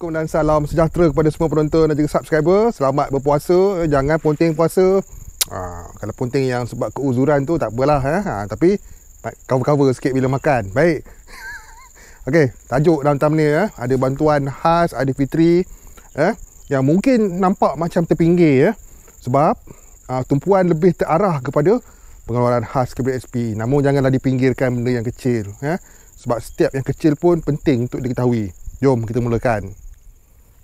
Assalamualaikum dan salam sejahtera kepada semua penonton dan juga subscriber. Selamat berpuasa. Jangan ponting puasa. Ha, kalau ponting yang sebab keuzuran tu tak apalah. Eh? Ha, tapi cover-cover sikit bila makan. Baik. Okey, tajuk dalam thumbnail eh? ada bantuan khas ada Fitri eh? yang mungkin nampak macam terpinggir eh? sebab uh, tumpuan lebih terarah kepada pengeluaran khas kepada SP. Namun janganlah dipinggirkan benda yang kecil. Eh? Sebab setiap yang kecil pun penting untuk diketahui. Jom kita mulakan.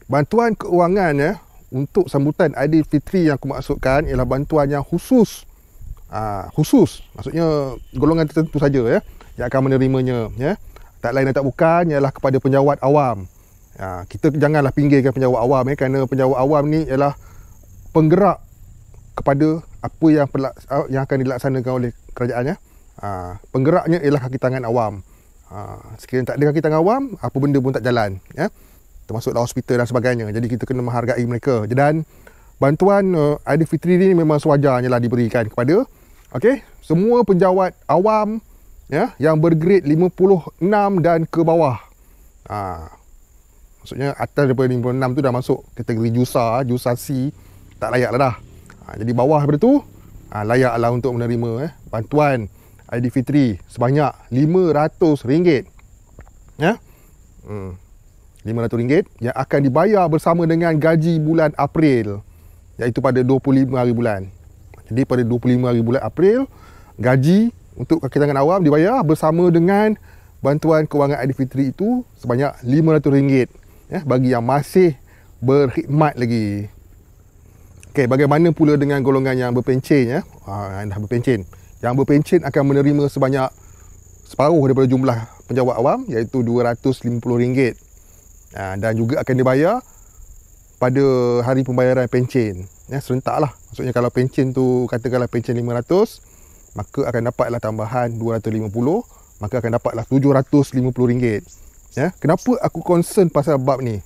Bantuan keuangan ya untuk sambutan Fitri yang aku maksudkan ialah bantuan yang khusus aa, ah, khusus maksudnya golongan tertentu saja ya yang akan menerimanya ya. Tak lain dan tak bukan ialah kepada penjawat awam. Ya, kita janganlah pinggirkan penjawat awam ya kerana penjawat awam ni ialah penggerak kepada apa yang ah, yang akan dilaksanakan oleh kerajaannya. Ha, penggeraknya ialah kaki tangan awam. Ha, sekiranya tak ada kaki tangan awam, apa benda pun tak jalan. Ya termasuklah hospital dan sebagainya. Jadi kita kena menghargai mereka. Dan bantuan uh, eh, Fitri ni memang sewajarnya lah diberikan kepada okey, semua penjawat awam ya yang bergrade 56 dan ke bawah. Ha. Maksudnya atas daripada 56 tu dah masuk kategori JUSA, JUSA C tak layak lah dah. Ha, jadi bawah daripada tu ha, layaklah untuk menerima eh, bantuan Fitri sebanyak RM500. Ya. Hmm. RM500 yang akan dibayar bersama dengan gaji bulan April iaitu pada 25 hari bulan. Jadi pada 25 hari bulan April, gaji untuk kaki tangan awam dibayar bersama dengan bantuan kewangan Aidilfitri itu sebanyak RM500 ya bagi yang masih berkhidmat lagi. Okay, bagaimana pula dengan golongan yang berpencen ya? Ha, dah berpencen. Yang berpencen akan menerima sebanyak separuh daripada jumlah penjawat awam iaitu RM250 ha, dan juga akan dibayar pada hari pembayaran pencen ya serentak lah maksudnya kalau pencen tu katakanlah pencen 500 maka akan dapatlah tambahan 250 maka akan dapatlah 750 ringgit ya kenapa aku concern pasal bab ni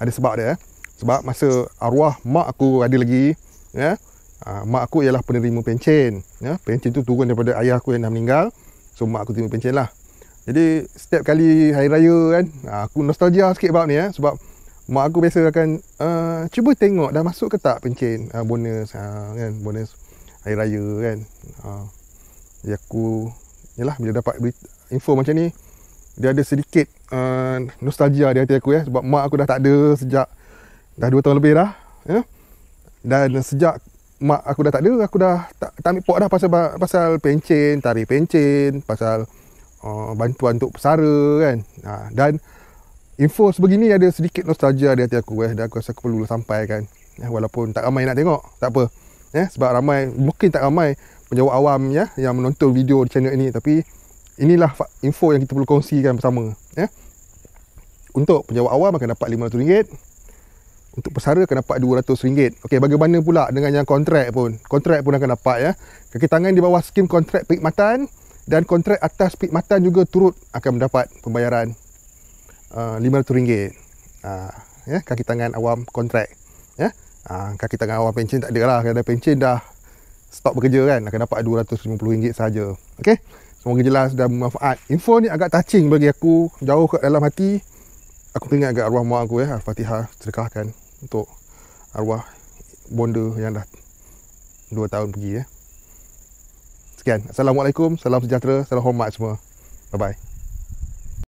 ada sebab dia eh. sebab masa arwah mak aku ada lagi ya ha, mak aku ialah penerima pencen ya pencen tu turun daripada ayah aku yang dah meninggal so mak aku terima pencen lah jadi setiap kali hari raya kan, ah, aku nostalgia sikit bab ni eh sebab mak aku biasa akan uh, cuba tengok dah masuk ke tak pencen uh, bonus uh, kan, bonus hari raya kan. Uh, ya aku yalah bila dapat info macam ni dia ada sedikit uh, nostalgia di hati aku ya sebab mak aku dah tak ada sejak dah 2 tahun lebih dah ya. Dan sejak mak aku dah tak ada aku dah tak, tak ambil pok dah pasal pasal pencen, tarik pencen, pasal Oh, bantuan untuk pesara kan ha, dan info sebegini ada sedikit nostalgia di hati aku eh. dan aku rasa aku perlu sampaikan eh, walaupun tak ramai nak tengok tak apa eh, sebab ramai mungkin tak ramai penjawab awam ya, yang menonton video di channel ini tapi inilah info yang kita perlu kongsikan bersama eh. untuk penjawab awam akan dapat RM500 untuk pesara akan dapat RM200. Okey, bagaimana pula dengan yang kontrak pun? Kontrak pun akan dapat ya. Kaki tangan di bawah skim kontrak perkhidmatan dan kontrak atas perkhidmatan juga turut akan mendapat pembayaran RM500 uh, uh, ah, yeah, kaki tangan awam kontrak yeah. Ya, uh, kaki tangan awam pencen tak ada lah kalau ada pencen dah stop bekerja kan akan dapat RM250 saja Okay. semoga jelas dan bermanfaat info ni agak touching bagi aku jauh ke dalam hati aku teringat agak arwah mak aku ya Al-Fatihah sedekahkan untuk arwah bonda yang dah 2 tahun pergi ya eh. Sekian. Assalamualaikum, salam sejahtera, salam hormat semua. Bye-bye.